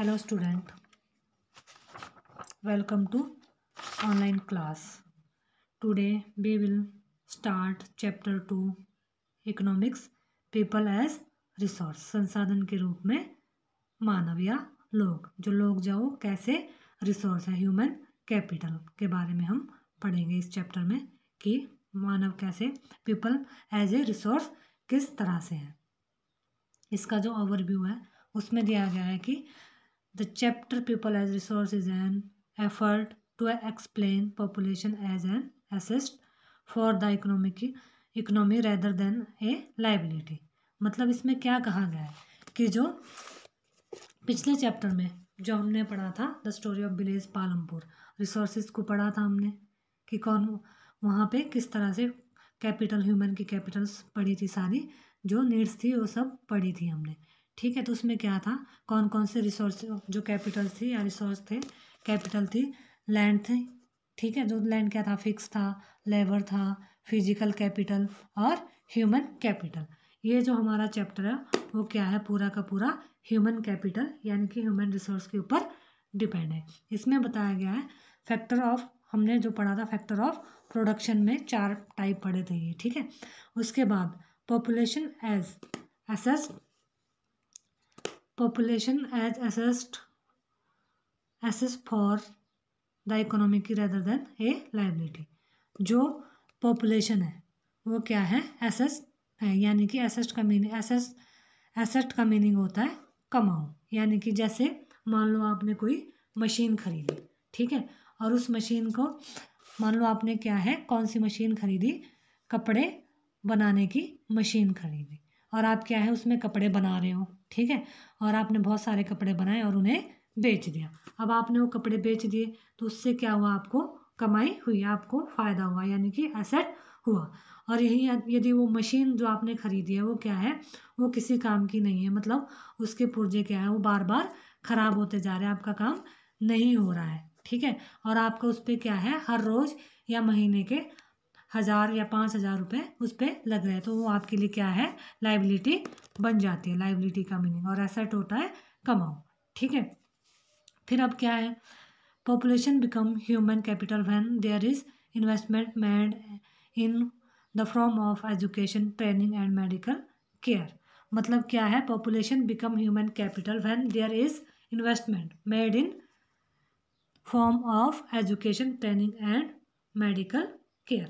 Hello student welcome to online class today we will start chapter two economics people as resource संसाधन के रूप में मानव या लोग जो लोग जाओ कैसे रिसोर्स है ह्यूमन कैपिटल के बारे में हम पढ़ेंगे इस चैप्टर में कि मानव कैसे पीपल एज ए रिसोर्स किस तरह से है इसका जो ओवरव्यू है उसमें दिया गया है कि The chapter People as resources and effort to explain population as an assist for the economic economy rather than a liability. मतलब इसमें क्या कहा गया है कि जो पिछले चैप्टर में जो हमने पढ़ा था the story of village Palampur resources को पढ़ा था हमने कि कौन वहाँ पे किस तरह से कैपिटल ह्यूमन की कैपिटल्स पढ़ी थी सारी जो नीड्स थी वो सब पढ़ी थी हमने ठीक है तो उसमें क्या था कौन कौन से रिसोर्स जो कैपिटल थी या रिसोर्स थे कैपिटल थी लैंड थी ठीक है जो लैंड क्या था फिक्स था लेबर था फिजिकल कैपिटल और ह्यूमन कैपिटल ये जो हमारा चैप्टर है वो क्या है पूरा का पूरा ह्यूमन कैपिटल यानी कि ह्यूमन रिसोर्स के ऊपर डिपेंड है इसमें बताया गया है फैक्टर ऑफ हमने जो पढ़ा था फैक्टर ऑफ प्रोडक्शन में चार टाइप पढ़े थे ये ठीक है उसके बाद population as assessed population as assessed assess for the economic rather than a liability जो पॉपुलेशन है वो क्या है एसेस है यानी कि एसेस्ट का मीनिंग एसेस एसेट का मीनिंग होता है कमाओ यानी कि जैसे मान लो आपने कोई मशीन खरीदी ठीक है और उस मशीन को मान लो आपने क्या है कौन सी मशीन खरीदी कपड़े बनाने की मशीन खरीदी और आप क्या है उसमें कपड़े बना रहे हो ठीक है और आपने बहुत सारे कपड़े बनाए और उन्हें बेच दिया अब आपने वो कपड़े बेच दिए तो उससे क्या हुआ आपको कमाई हुई आपको फ़ायदा हुआ यानी कि एसेट हुआ और यही यदि वो मशीन जो आपने ख़रीदी है वो क्या है वो किसी काम की नहीं है मतलब उसके पुर्जे क्या है वो बार बार ख़राब होते जा रहे हैं आपका काम नहीं हो रहा है ठीक है और आपका उस पर क्या है हर रोज़ या महीने के हज़ार या पाँच हज़ार रुपये उस पर लग रहे हैं तो वो आपके लिए क्या है लाइबिलिटी बन जाती है लाइबिलिटी का मीनिंग और एसेट होता है कमाओ ठीक है फिर अब क्या है population become human capital when there is investment made in the form of education training and medical care मतलब क्या है population become human capital when there is investment made in form of education training and medical care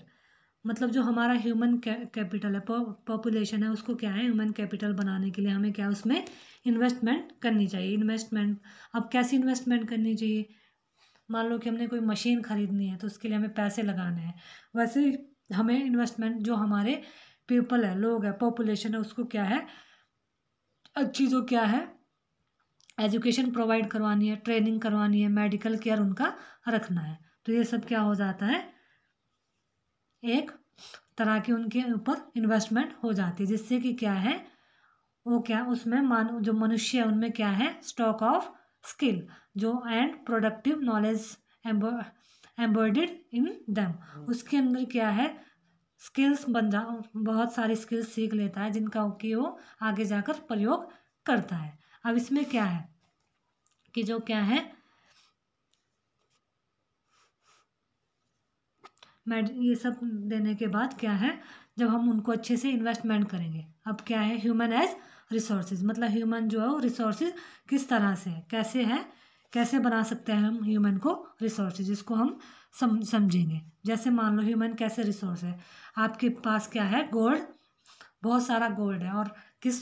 मतलब जो हमारा human capital है population है उसको क्या है ह्यूमन कैपिटल बनाने के लिए हमें क्या उसमें इन्वेस्टमेंट करनी चाहिए इन्वेस्टमेंट अब कैसी इन्वेस्टमेंट करनी चाहिए मान लो कि हमने कोई मशीन ख़रीदनी है तो उसके लिए हमें पैसे लगाने हैं वैसे हमें इन्वेस्टमेंट जो हमारे पीपल है लोग है पॉपुलेशन है उसको क्या है अच्छी जो क्या है एजुकेशन प्रोवाइड करवानी है ट्रेनिंग करवानी है मेडिकल केयर उनका रखना है तो ये सब क्या हो जाता है एक तरह की उनके ऊपर इन्वेस्टमेंट हो जाती है जिससे कि क्या है वो क्या उसमें मान जो मनुष्य है उनमें क्या है स्टॉक ऑफ स्किल जो and productive knowledge embodied in them उसके अंदर क्या है स्किल्स बन जा बहुत सारी स्किल्स सीख लेता है जिनका कि वो आगे जाकर प्रयोग करता है अब इसमें क्या है कि जो क्या है मेड ये सब देने के बाद क्या है जब हम उनको अच्छे से इन्वेस्टमेंट करेंगे अब क्या है ह्यूमन एज रिसोर्सेज मतलब ह्यूमन जो है वो रिसोर्सेज किस तरह से है कैसे है कैसे बना सकते हैं हम ह्यूमन को रिसोर्सेज इसको हम सम समझेंगे जैसे मान लो ह्यूमन कैसे रिसोर्स है आपके पास क्या है गोल्ड बहुत सारा गोल्ड है और किस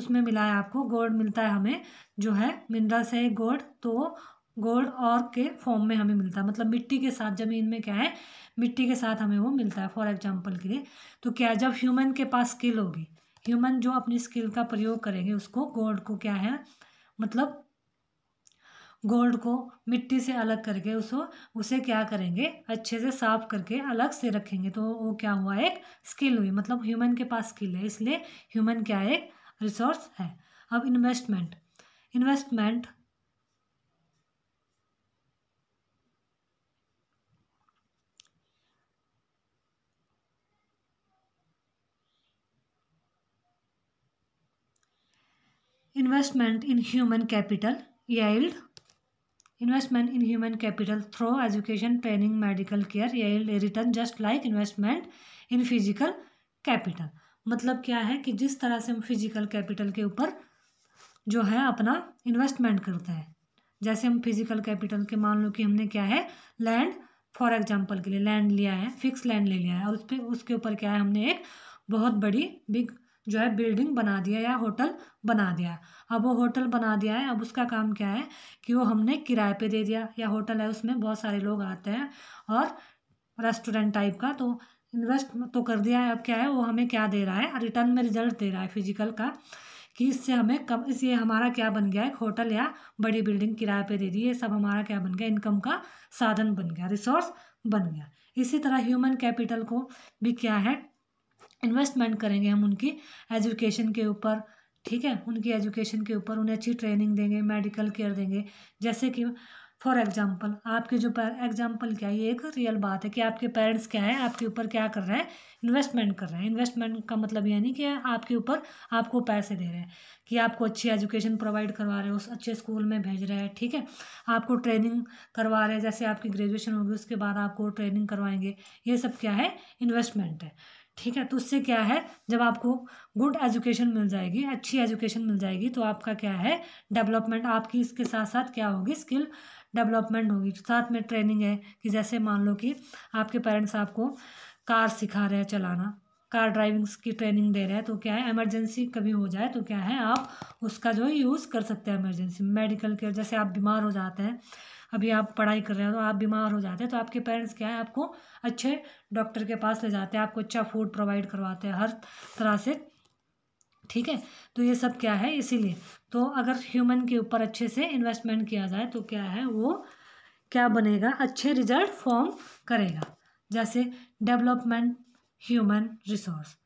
उसमें मिला है आपको गोल्ड मिलता है हमें जो है मिनरल्स है गोल्ड तो गोल्ड और के फॉर्म में हमें मिलता है मतलब मिट्टी के साथ ज़मीन में क्या है मिट्टी के साथ हमें वो मिलता है फॉर एग्जाम्पल के लिए तो क्या जब ह्यूमन के पास स्किल होगी ह्यूमन जो अपनी स्किल का प्रयोग करेंगे उसको गोल्ड को क्या है मतलब गोल्ड को मिट्टी से अलग करके उसको उसे क्या करेंगे अच्छे से साफ करके अलग से रखेंगे तो वो क्या हुआ एक स्किल हुई मतलब ह्यूमन के पास स्किल है इसलिए ह्यूमन क्या एक रिसोर्स है अब investment investment investment in human capital yield investment in human capital through education training medical care yield a return just like investment in physical capital मतलब क्या है कि जिस तरह से हम फिजिकल कैपिटल के ऊपर जो है अपना इन्वेस्टमेंट करते हैं जैसे हम फिजिकल कैपिटल के मान लो कि हमने क्या है लैंड फॉर एग्जांपल के लिए लैंड लिया है फिक्स लैंड ले लिया है और उस पर उसके ऊपर क्या है हमने एक बहुत बड़ी बिग जो है बिल्डिंग बना दिया या होटल बना दिया अब वो होटल बना दिया है अब उसका काम क्या है कि वो हमने किराए पे दे दिया या होटल है उसमें बहुत सारे लोग आते हैं और रेस्टोरेंट टाइप का तो इन्वेस्ट तो कर दिया है अब क्या है वो हमें क्या दे रहा है रिटर्न में रिजल्ट दे रहा है फिजिकल का कि इससे हमें कम इसलिए हमारा क्या बन गया एक होटल या बड़ी बिल्डिंग किराए पे दे दी ये सब हमारा क्या बन गया इनकम का साधन बन गया रिसोर्स बन गया इसी तरह ह्यूमन कैपिटल को भी क्या है इन्वेस्टमेंट करेंगे हम उनकी एजुकेशन के ऊपर ठीक है उनकी एजुकेशन के ऊपर उन्हें अच्छी ट्रेनिंग देंगे मेडिकल केयर देंगे जैसे कि फॉर एग्जाम्पल आपके जो एग्जाम्पल क्या है ये एक रियल बात है कि आपके पेरेंट्स क्या है आपके ऊपर क्या कर रहे हैं इन्वेस्टमेंट कर रहे हैं इन्वेस्टमेंट का मतलब ये नहीं कि आपके ऊपर आपको पैसे दे रहे हैं कि आपको अच्छी एजुकेशन प्रोवाइड करवा रहे हैं उस अच्छे स्कूल में भेज रहे हैं ठीक है आपको ट्रेनिंग करवा रहे हैं जैसे आपकी ग्रेजुएशन होगी उसके बाद आपको ट्रेनिंग करवाएंगे ये सब क्या है इन्वेस्टमेंट है ठीक है तो उससे क्या है जब आपको गुड एजुकेशन मिल जाएगी अच्छी एजुकेशन मिल जाएगी तो आपका क्या है डेवलपमेंट आपकी इसके साथ साथ क्या होगी स्किल डेवलपमेंट होगी साथ में ट्रेनिंग है कि जैसे मान लो कि आपके पेरेंट्स आपको कार सिखा रहे हैं चलाना कार ड्राइविंग्स की ट्रेनिंग दे रहे हैं तो क्या है इमरजेंसी कभी हो जाए तो क्या है आप उसका जो है यूज़ कर सकते हैं इमरजेंसी मेडिकल केयर जैसे आप बीमार हो जाते हैं अभी आप पढ़ाई कर रहे हो तो आप बीमार हो जाते हैं तो आपके पेरेंट्स क्या है आपको अच्छे डॉक्टर के पास ले जाते हैं आपको अच्छा फूड प्रोवाइड करवाते हैं हर तरह से ठीक है तो ये सब क्या है इसीलिए तो अगर ह्यूमन के ऊपर अच्छे से इन्वेस्टमेंट किया जाए तो क्या है वो क्या बनेगा अच्छे रिजल्ट फॉर्म करेगा जैसे डेवलपमेंट ह्यूमन रिसोर्स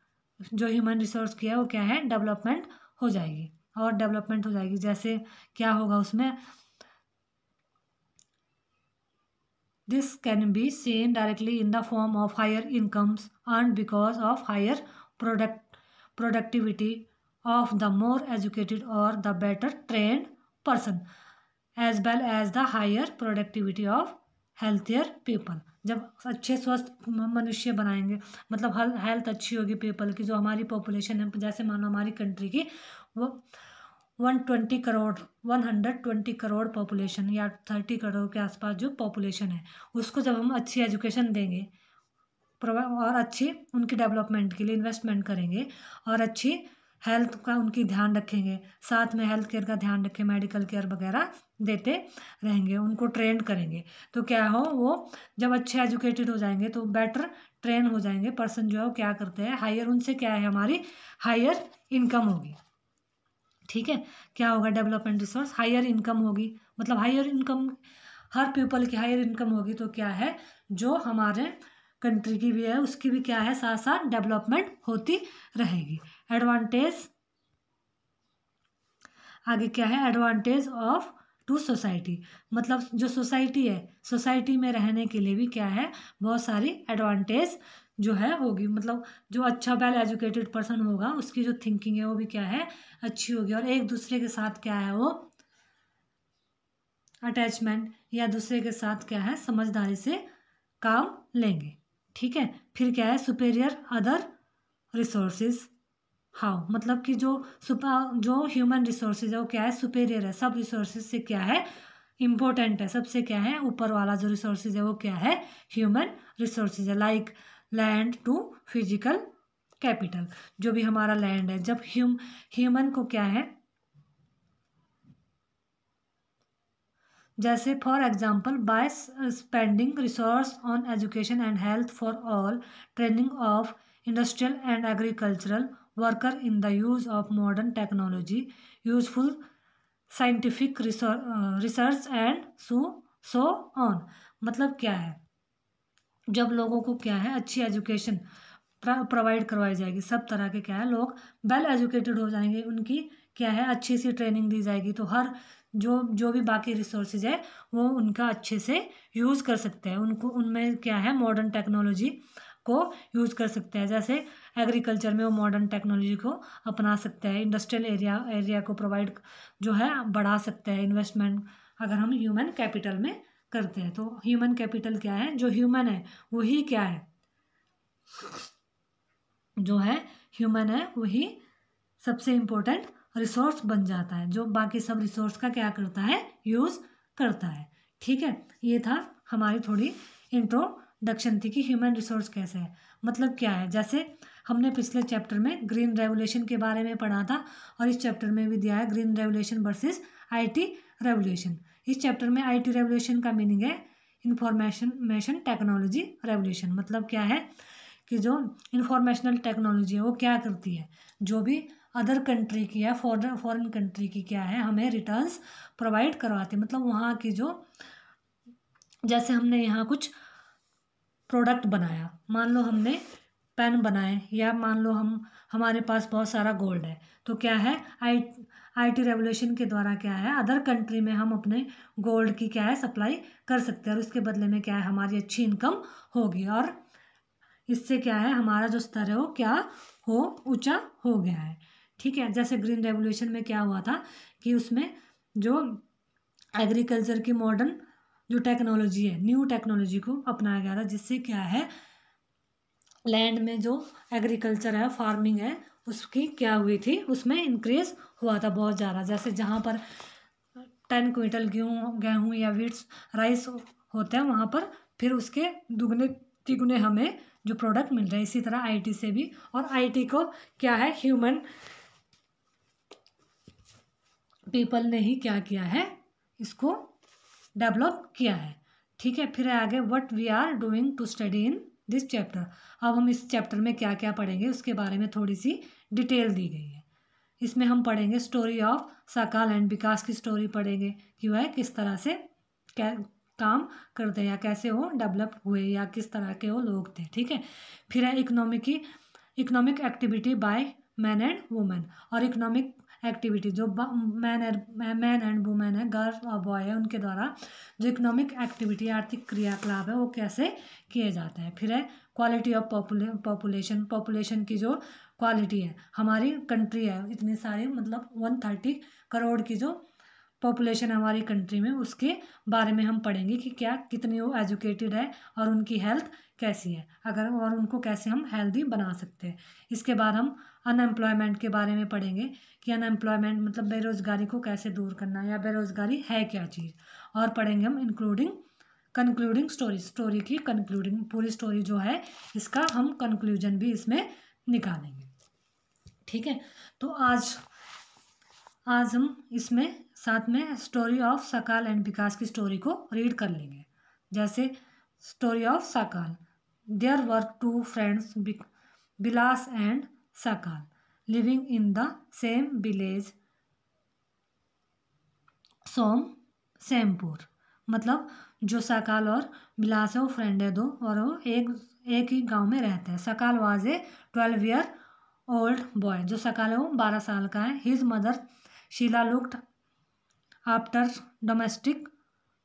जो ह्यूमन रिसोर्स किया है वो क्या है डेवलपमेंट हो जाएगी और डेवलपमेंट हो जाएगी जैसे क्या होगा उसमें This can be seen directly in the form of higher incomes and because of higher product productivity of the more educated or the better trained person as well as the higher productivity of healthier people जब अच्छे स्वस्थ मनुष्य बनाएंगे मतलब health अच्छी होगी people की जो हमारी पॉपुलेशन है जैसे मानो हमारी कंट्री की वो one twenty crore one hundred twenty crore population या थर्टी करोड़ के आसपास जो पॉपुलेशन है उसको जब हम अच्छी एजुकेशन देंगे और अच्छी उनकी डेवलपमेंट के लिए इन्वेस्टमेंट करेंगे और अच्छी हेल्थ का उनकी ध्यान रखेंगे साथ में हेल्थ केयर का ध्यान रखें मेडिकल केयर वगैरह देते रहेंगे उनको ट्रेन करेंगे तो क्या हो वो जब अच्छे एजुकेटेड हो जाएंगे तो बेटर ट्रेन हो जाएंगे पर्सन जो है वो क्या करते हैं हायर उनसे क्या है हमारी हायर इनकम होगी ठीक है क्या होगा डेवलपमेंट रिसोर्स हायर इनकम होगी मतलब हायर इनकम हर पीपल की हायर इनकम होगी तो क्या है जो हमारे कंट्री की भी है उसकी भी क्या है साथ साथ डेवलपमेंट होती रहेगी एडवांटेज आगे क्या है एडवांटेज ऑफ टू सोसाइटी मतलब जो सोसाइटी है सोसाइटी में रहने के लिए भी क्या है बहुत सारी एडवांटेज जो है होगी मतलब जो अच्छा वेल एजुकेटेड पर्सन होगा उसकी जो थिंकिंग है वो भी क्या है अच्छी होगी और एक दूसरे के साथ क्या है वो अटैचमेंट या दूसरे के साथ क्या है समझदारी से काम लेंगे ठीक है फिर क्या है सुपेरियर अदर रिसोर्सेज हाउ मतलब कि जो जो ह्यूमन रिसोर्सेज है वो क्या है सुपेरियर है सब रिसोर्सेज से क्या है इम्पोर्टेंट है सबसे क्या है ऊपर वाला जो रिसोर्सेज है वो क्या है ह्यूमन रिसोर्सेज है like land to physical capital जो भी हमारा लैंड है जब ह्यूम ह्यूमन को क्या है जैसे for example by spending resource on education and health for all training of industrial and agricultural worker in the use of modern technology useful scientific research and so so on मतलब क्या है जब लोगों को क्या है अच्छी एजुकेशन प्रोवाइड करवाई जाएगी सब तरह के क्या है लोग वेल एजुकेटेड हो जाएंगे उनकी क्या है अच्छी सी ट्रेनिंग दी जाएगी तो हर जो जो भी बाकी रिसोर्सेज है वो उनका अच्छे से यूज़ कर सकते हैं उनको उनमें क्या है मॉडर्न टेक्नोलॉजी को यूज़ कर सकते हैं जैसे एग्रीकल्चर में वो मॉडर्न टेक्नोलॉजी को अपना सकते हैं इंडस्ट्रियल एरिया एरिया को प्रोवाइड जो है बढ़ा सकते हैं इन्वेस्टमेंट अगर हम ह्यूमन कैपिटल में करते हैं तो ह्यूमन कैपिटल क्या है जो ह्यूमन है वही क्या है जो है ह्यूमन है वही सबसे इम्पोर्टेंट रिसोर्स बन जाता है जो बाकी सब रिसोर्स का क्या करता है यूज़ करता है ठीक है ये था हमारी थोड़ी इंट्रोडक्शन थी कि ह्यूमन रिसोर्स कैसे है मतलब क्या है जैसे हमने पिछले चैप्टर में ग्रीन रेवोल्यूशन के बारे में पढ़ा था और इस चैप्टर में भी दिया है green revolution versus IT revolution इस चैप्टर में आईटी रेवोल्यूशन का मीनिंग है इंफॉर्मेशन टेक्नोलॉजी रेवोल्यूशन मतलब क्या है कि जो इंफॉर्मेशनल टेक्नोलॉजी है वो क्या करती है जो भी अदर कंट्री की है फॉरन फॉरन कंट्री की क्या है हमें रिटर्न्स प्रोवाइड करवाती है मतलब वहाँ की जो जैसे हमने यहाँ कुछ प्रोडक्ट बनाया मान लो हमने पेन बनाएं या मान लो हम हमारे पास बहुत सारा गोल्ड है तो क्या है आई आईटी रेवोल्यूशन के द्वारा क्या है अदर कंट्री में हम अपने गोल्ड की क्या है सप्लाई कर सकते हैं और उसके बदले में क्या है हमारी अच्छी इनकम होगी और इससे क्या है हमारा जो स्तर है वो क्या हो ऊंचा हो गया है ठीक है जैसे ग्रीन रेवोल्यूशन में क्या हुआ था कि उसमें जो एग्रीकल्चर की मॉडर्न जो टेक्नोलॉजी है न्यू टेक्नोलॉजी को अपनाया गया था जिससे क्या है लैंड में जो एग्रीकल्चर है फार्मिंग है उसकी क्या हुई थी उसमें इंक्रीज हुआ था बहुत ज़्यादा जैसे जहाँ पर टेन क्विंटल गेहूँ गेहूँ या वीट्स राइस होते हैं वहाँ पर फिर उसके दुगने तिगुने हमें जो प्रोडक्ट मिल रहे हैं इसी तरह आईटी से भी और आईटी को क्या है ह्यूमन पीपल ने ही क्या किया है इसको डेवलप किया है ठीक है फिर आगे what we are doing to study in this chapter अब हम इस चैप्टर में क्या क्या पढ़ेंगे उसके बारे में थोड़ी सी डिटेल दी गई है इसमें हम पढ़ेंगे story of Sakal and Vikas की स्टोरी पढ़ेंगे कि वह किस तरह से क्या काम करते हैं या कैसे वो डेवलप हुए या किस तरह के वो लोग थे ठीक है फिर है economic economic activity by man and women और इकोनॉमिक एक्टिविटी जो मैन मैन एंड वुमेन है गर्ल और बॉय है उनके द्वारा जो इकोनॉमिक एक्टिविटी आर्थिक क्रियाकलाप है वो कैसे किए जाते हैं फिर है क्वालिटी ऑफ पॉपुलेशन पॉपुलेशन की जो क्वालिटी है हमारी कंट्री है इतनी सारी मतलब वन थर्टी करोड़ की जो पॉपुलेशन हमारी कंट्री में उसके बारे में हम पढ़ेंगे कि क्या कितनी वो एजुकेटेड है और उनकी हेल्थ कैसी है अगर और उनको कैसे हम हेल्दी बना सकते हैं इसके बाद हम अनएम्प्लॉयमेंट के बारे में पढ़ेंगे कि अनएम्प्लॉयमेंट मतलब बेरोज़गारी को कैसे दूर करना या बेरोज़गारी है क्या चीज़ और पढ़ेंगे हम इंक्लूडिंग कंक्लूडिंग स्टोरी स्टोरी की कंक्लूडिंग पूरी स्टोरी जो है इसका हम कंक्लूजन भी इसमें निकालेंगे ठीक है तो आज आज हम इसमें साथ में story of Sakal and Vikas की स्टोरी को रीड कर लेंगे जैसे story of Sakal there were two friends Vilas and Sakal living in the same village सोम सेमपुर मतलब जो सकाल और बिलास है वो फ्रेंड है दो और वो एक एक ही गांव में रहते हैं Sakal was a twelve year old boy जो सकाल है वो बारह साल का है his mother Sheela looked after domestic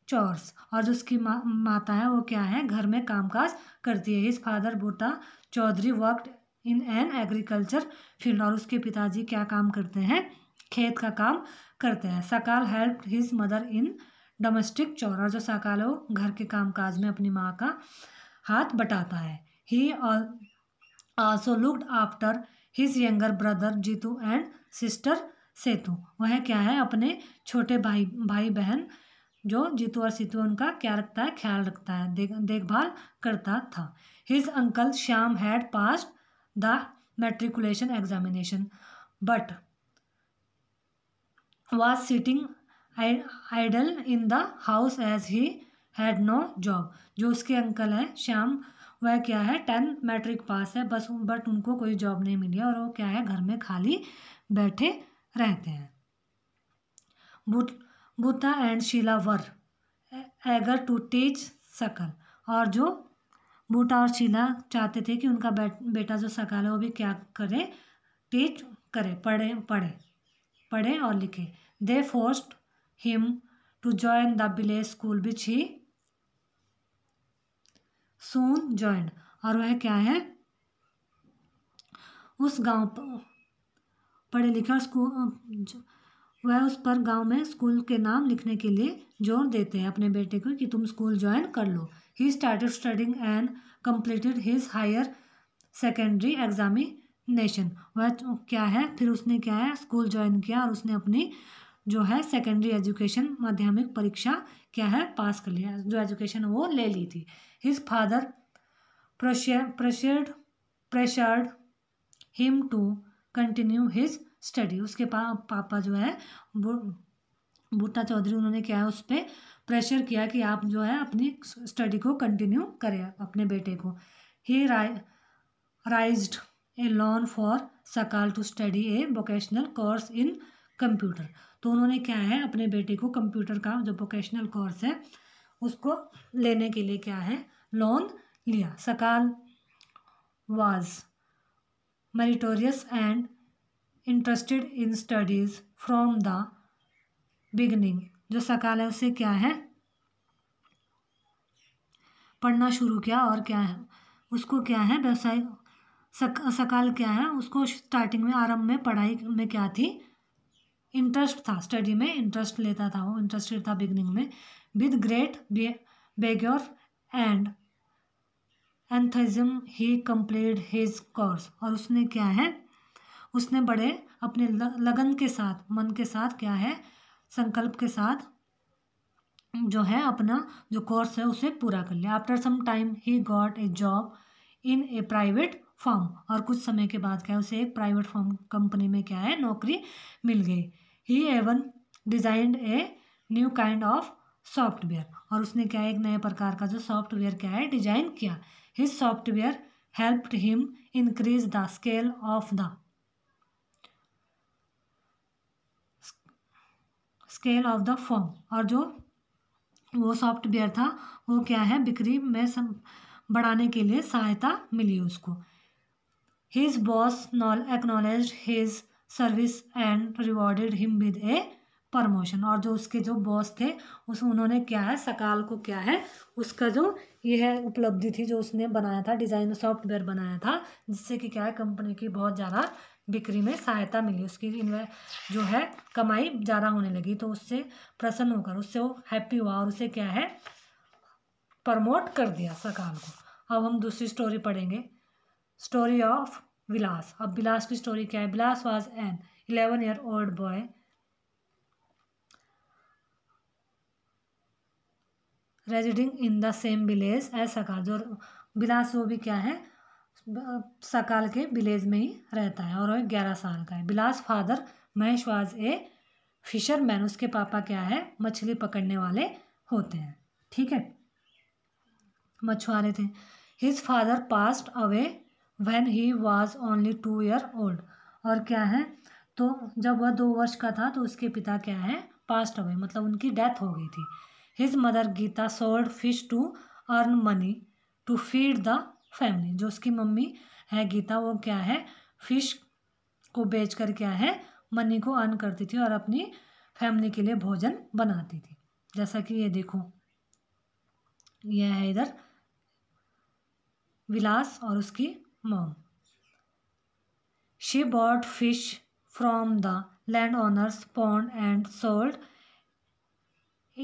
chores और जो उसकी मा, माता है वो क्या है घर में कामकाज करती है his father Buta Chaudhary work in an agriculture field और उसके पिताजी क्या काम करते हैं खेत का काम करते हैं Sakal help his mother in domestic chore और जो सकाल वो घर के कामकाज में अपनी माँ का हाथ बटाता है he also looked after his younger brother Jeetu and sister Setu वह क्या है अपने छोटे भाई भाई बहन जो जीतू और सीतु उनका क्या रखता है ख्याल रखता है देख देखभाल करता था his uncle Shyam had passed the matriculation examination but was sitting idle in the house as he had no job जो उसके अंकल हैं श्याम वह क्या है टेन मैट्रिक पास है बस बट उनको कोई जॉब नहीं मिली और वो क्या है घर में खाली बैठे रहते हैं Buta and Sheela were eager to teach Sakal और जो बूटा और शीला चाहते थे कि उनका बेटा जो सकल है वो भी क्या करे टीच करे पढ़े पढ़े पढ़े और लिखे they forced him to join the village school which he soon joined और वह क्या है उस गांव पढ़े लिखे और स्कूल वह उस पर गांव में स्कूल के नाम लिखने के लिए जोर देते हैं अपने बेटे को कि तुम स्कूल ज्वाइन कर लो he started studying and completed his higher secondary examination वह तो क्या है फिर उसने क्या है स्कूल ज्वाइन किया और उसने अपनी जो है सेकेंडरी एजुकेशन माध्यमिक परीक्षा क्या है पास कर लिया जो एजुकेशन वो ले ली थी his father pressured pressured him to continue his study उसके पा, पापा जो है बूटा चौधरी उन्होंने क्या है उस पर प्रेशर किया कि आप जो है अपनी स्टडी को कंटिन्यू करें अपने बेटे को he raise a loan for Sakal to study a vocational course in computer तो उन्होंने क्या है अपने बेटे को कंप्यूटर का जो वोकेशनल कोर्स है उसको लेने के लिए क्या है लोन लिया Sakal was meritorious and interested in studies from the beginning जो सकाल है उसे क्या है पढ़ना शुरू किया और क्या है उसको क्या है व्यवसाय सक, सकाल क्या है उसको स्टार्टिंग में आरंभ में पढ़ाई में क्या थी इंटरेस्ट था स्टडी में इंटरेस्ट लेता था वो इंटरेस्टेड था बिगनिंग में with great vigour and enthusiasm he complete his course और उसने क्या है उसने बड़े अपने लगन के साथ मन के साथ क्या है संकल्प के साथ जो है अपना जो कोर्स है उसे पूरा कर लिया after some time he got a job in a private firm और कुछ समय के बाद क्या है उसे एक प्राइवेट फॉर्म कंपनी में क्या है नौकरी मिल गई he even designed a new kind of software और उसने क्या एक नए प्रकार का जो सॉफ्टवेयर क्या है डिजाइन किया his software helped him increase the scale of the scale of the firm और जो वो सॉफ्टवेयर था वो क्या है बिक्री में सम बढ़ाने के लिए सहायता मिली उसको his boss acknowledge his service and rewarded him with a promotion और जो उसके जो बॉस थे उस उन्होंने क्या है सकाल को क्या है उसका जो ये है उपलब्धि थी जो उसने बनाया था डिज़ाइन सॉफ्टवेयर बनाया था जिससे कि क्या है कंपनी की बहुत ज़्यादा बिक्री में सहायता मिली उसकी जो है कमाई ज़्यादा होने लगी तो उससे प्रसन्न होकर उससे वो हैप्पी हुआ और उसे क्या है प्रमोट कर दिया सकाल को अब हम दूसरी स्टोरी पढ़ेंगे स्टोरी ऑफ विलास अब विलास की स्टोरी क्या है Vilas was an eleven year old boy residing in the same village as Sakal जो बिलास वो भी क्या है सकाल के विलेज में ही रहता है और वह ग्यारह साल का है Bilas father Mahesh was a fisher man उसके पापा क्या है मछली पकड़ने वाले होते हैं ठीक है मछुआरे थे his father passed away when he was only two year old और क्या है तो जब वह दो वर्ष का था तो उसके पिता क्या है पास्ट अवे मतलब उनकी डेथ हो गई थी his mother Geeta sold fish to earn money to feed the family जो उसकी मम्मी है गीता वो क्या है फिश को बेच कर क्या है मनी को अर्न करती थी और अपनी फैमिली के लिए भोजन बनाती थी जैसा कि ये देखो यह है इधर विलास और उसकी mom she bought fish from the land owners pond and sold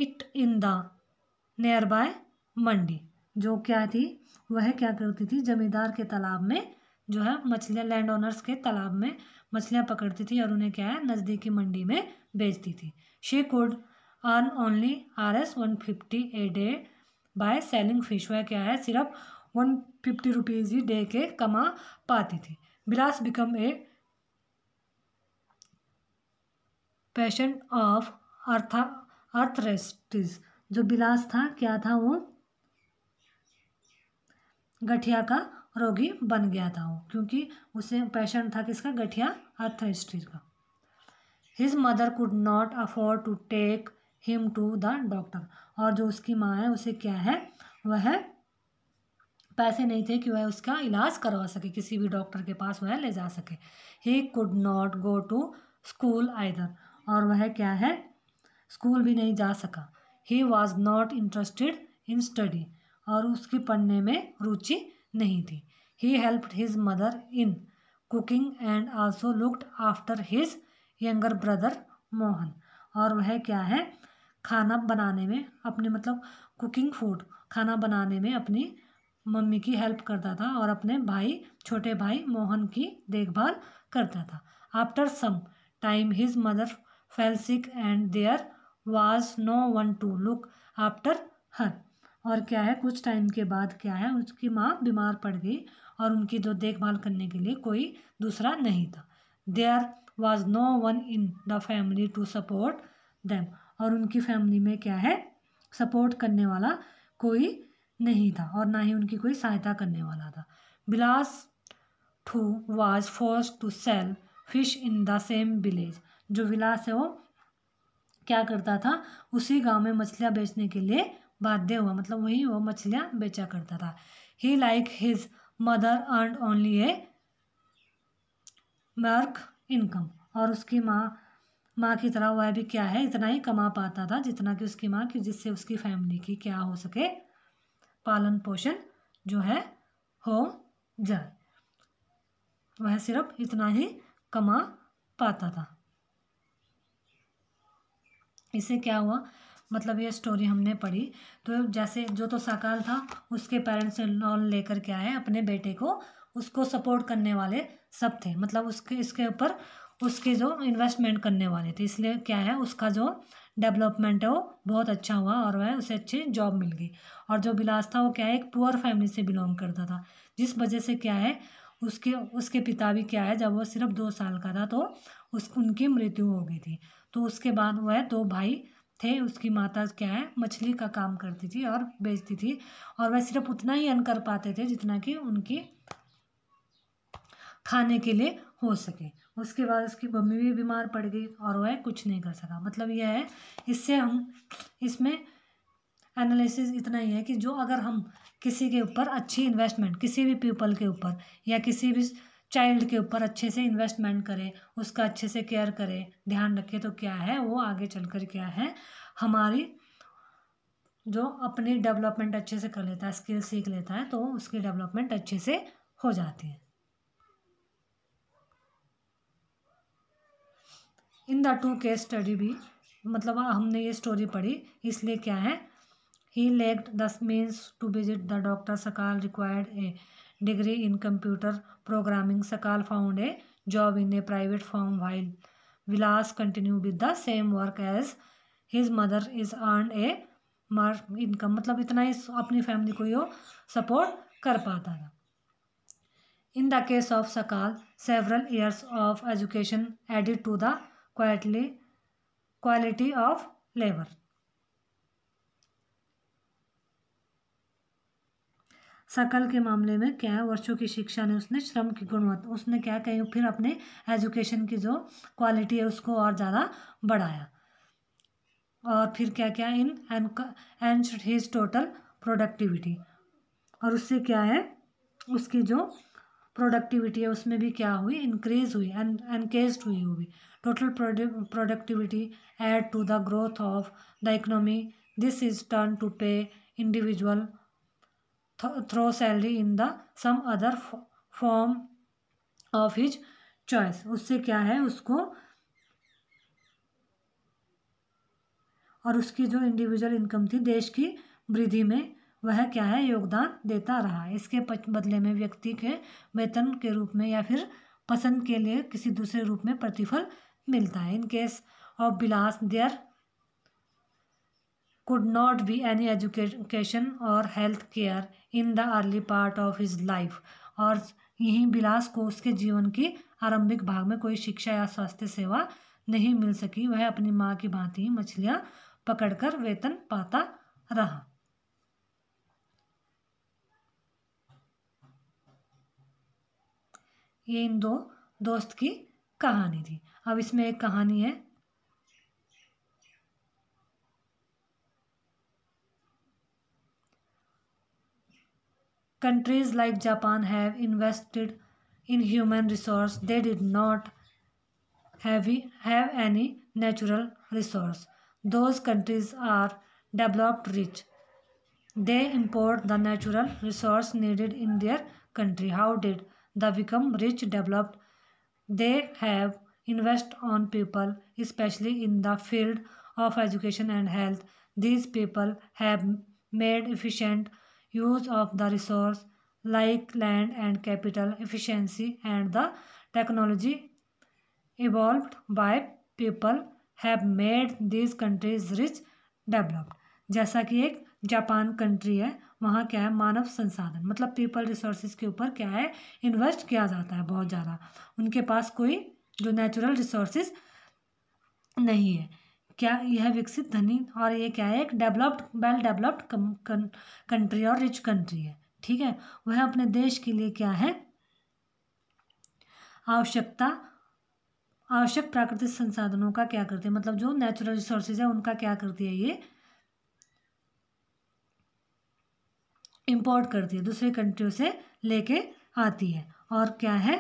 it in the nearby mandi जो क्या थी वह क्या करती थी जमींदार के तालाब में जो है मछलियाँ लैंड ओनर्स के तालाब में मछलियाँ पकड़ती थी और उन्हें क्या है नज़दीकी मंडी में बेचती थी she could earn only R S one fifty a day by selling fish वह क्या है सिर्फ वन फिफ्टी रुपीज़ ही डे के कमा पाती थी Bilas become a patient of अर्था अर्थरेस्टिस जो बिलास था क्या था वो गठिया का रोगी बन गया था वो क्योंकि उसे पेशेंट था किसका गठिया अर्थरेस्टिस का his mother could not afford to take him to the doctor और जो उसकी माँ है उसे क्या है वह पैसे नहीं थे कि वह उसका इलाज करवा सके किसी भी डॉक्टर के पास वह ले जा सके he could not go to school either और वह क्या है स्कूल भी नहीं जा सका he was not interested in study और उसकी पढ़ने में रुचि नहीं थी he help his mother in cooking and also looked after his younger brother Mohan और वह क्या है खाना बनाने में अपने मतलब कुकिंग फूड खाना बनाने में अपनी मम्मी की हेल्प करता था और अपने भाई छोटे भाई मोहन की देखभाल करता था after some time his mother fell sick and there was no one to look after her और क्या है कुछ टाइम के बाद क्या है उसकी माँ बीमार पड़ गई और उनकी जो देखभाल करने के लिए कोई दूसरा नहीं था there was no one in the family to support them और उनकी फैमिली में क्या है सपोर्ट करने वाला कोई नहीं था और ना ही उनकी कोई सहायता करने वाला था Bilas too was force to sell fish in the same village जो विलास है वो क्या करता था उसी गांव में मछलियाँ बेचने के लिए बाध्य हुआ मतलब वही वो मछलियाँ बेचा करता था he like his mother earn only a work income और उसकी माँ माँ की तरह वह भी क्या है इतना ही कमा पाता था जितना कि उसकी माँ की जिससे उसकी फैमिली की क्या हो सके पालन पोषण जो है हो जाए वह सिर्फ इतना ही कमा पाता था इससे क्या हुआ मतलब ये स्टोरी हमने पढ़ी तो जैसे जो तो साकाल था उसके पेरेंट्स लोन लेकर के आए अपने बेटे को उसको सपोर्ट करने वाले सब थे मतलब उसके इसके ऊपर उसके जो इन्वेस्टमेंट करने वाले थे इसलिए क्या है उसका जो डेवलपमेंट है वो बहुत अच्छा हुआ और वह उसे अच्छी जॉब मिल गई और जो बिलास था वो क्या है एक पुअर फैमिली से बिलोंग करता था जिस वजह से क्या है उसके उसके पिता भी क्या है जब वो सिर्फ दो साल का था तो उस उनकी मृत्यु हो गई थी तो उसके बाद वह दो भाई थे उसकी माता क्या है मछली का काम करती थी और बेचती थी और वह सिर्फ उतना ही अन कर पाते थे जितना कि उनकी खाने के लिए हो सके उसके बाद उसकी मम्मी भी बीमार पड़ गई और वह कुछ नहीं कर सका मतलब यह है इससे हम इसमें एनालिसिस इतना ही है कि जो अगर हम किसी के ऊपर अच्छी इन्वेस्टमेंट किसी भी पीपल के ऊपर या किसी भी चाइल्ड के ऊपर अच्छे से इन्वेस्टमेंट करें उसका अच्छे से केयर करें ध्यान रखें तो क्या है वो आगे चलकर क्या है हमारी जो अपनी डेवलपमेंट अच्छे से कर लेता है स्किल सीख लेता है तो उसकी डेवलपमेंट अच्छे से हो जाती है in the two case study भी मतलब हमने ये स्टोरी पढ़ी इसलिए क्या है he lacked the means to visit the doctor Sakal required a degree in computer programming Sakal found a job in a private firm while Vilas continue with the same work as his mother is earn a mar income मतलब इतना ही अपनी family को ही support कर पाता था in the case of Sakal several years of education added to the quietly quality of labour Sakal के मामले में क्या है वर्षों की शिक्षा ने उसने श्रम की गुणवत्ता उसने क्या कहीं फिर अपने एजुकेशन की जो क्वालिटी है उसको और ज़्यादा बढ़ाया और फिर क्या क्या enhanced his total productivity और उससे क्या है उसकी जो प्रोडक्टिविटी है उसमें भी क्या हुई इंक्रीज हुई एनकेज हुई हुई total productivity add to the growth of the economy this is turn to pay individual through salary in the some other form of his choice उससे क्या है उसको और उसकी जो इंडिविजुअल इनकम थी देश की वृद्धि में वह क्या है योगदान देता रहा इसके बदले में व्यक्ति के वेतन के रूप में या फिर पसंद के लिए किसी दूसरे रूप में प्रतिफल मिलता है in case of Bilas there could not be any education or health care in the early part of his life और यहीं बिलास को उसके जीवन की आरंभिक भाग में कोई शिक्षा या स्वास्थ्य सेवा नहीं मिल सकी वह अपनी माँ की भांति ही मछलियाँ पकड़कर वेतन पाता रहा ये इन दो दोस्त की कहानी थी अब इसमें एक कहानी है countries like Japan have invested in human resource. They did not have, have any natural resource. Those countries are developed rich. They import the natural resource needed in their country. How did they become rich developed? They have invest on people, especially in the field of education and health. These people have made efficient use of the resource like land and capital efficiency and the technology evolved by people have made these countries rich developed जैसा कि एक Japan country है वहाँ क्या है मानव संसाधन मतलब people resources के ऊपर क्या है इन्वेस्ट किया जाता है बहुत ज़्यादा उनके पास कोई जो नेचुरल रिसोर्सेज नहीं है क्या यह विकसित धनी और ये क्या है एक डेवलप्ड वेल डेवलप्ड कंट्री और रिच कंट्री है ठीक है वह अपने देश के लिए क्या है आवश्यकता आवश्यक प्राकृतिक संसाधनों का क्या करती है मतलब जो नेचुरल रिसोर्सेज है उनका क्या करती है ये इम्पोर्ट करती है दूसरे कंट्रियों से लेके आती है और क्या है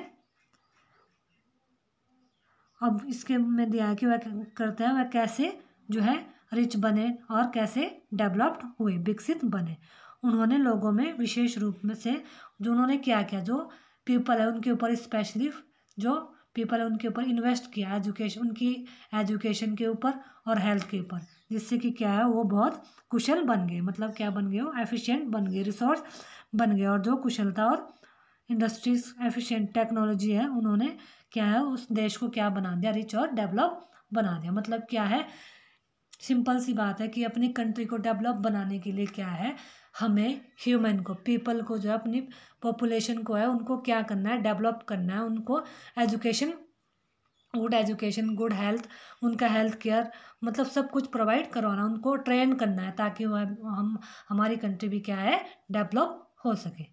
अब इसके में दिया है कि वह करते हैं वह कैसे जो है रिच बने और कैसे डेवलप्ड हुए विकसित बने उन्होंने लोगों में विशेष रूप में से जो उन्होंने क्या किया जो पीपल है उनके ऊपर स्पेशली जो पीपल है उनके ऊपर इन्वेस्ट किया एजुकेशन उनकी एजुकेशन के ऊपर और हेल्थ के ऊपर जिससे कि क्या है वो बहुत कुशल बन गए मतलब क्या बन गए वो एफिशिएंट बन गए रिसोर्स बन गए और जो कुशलता और इंडस्ट्रीज एफिशिएंट टेक्नोलॉजी है उन्होंने क्या है उस देश को क्या बना दिया रिच और डेवलप बना दिया मतलब क्या है सिंपल सी बात है कि अपनी कंट्री को डेवलप बनाने के लिए क्या है हमें ह्यूमन को पीपल को जो है अपनी पॉपुलेशन को है उनको क्या करना है डेवलप करना है उनको education good education good health उनका हेल्थ केयर मतलब सब कुछ प्रोवाइड करवाना उनको ट्रेन करना है ताकि वह हम हमारी कंट्री भी क्या है डेवलप हो सके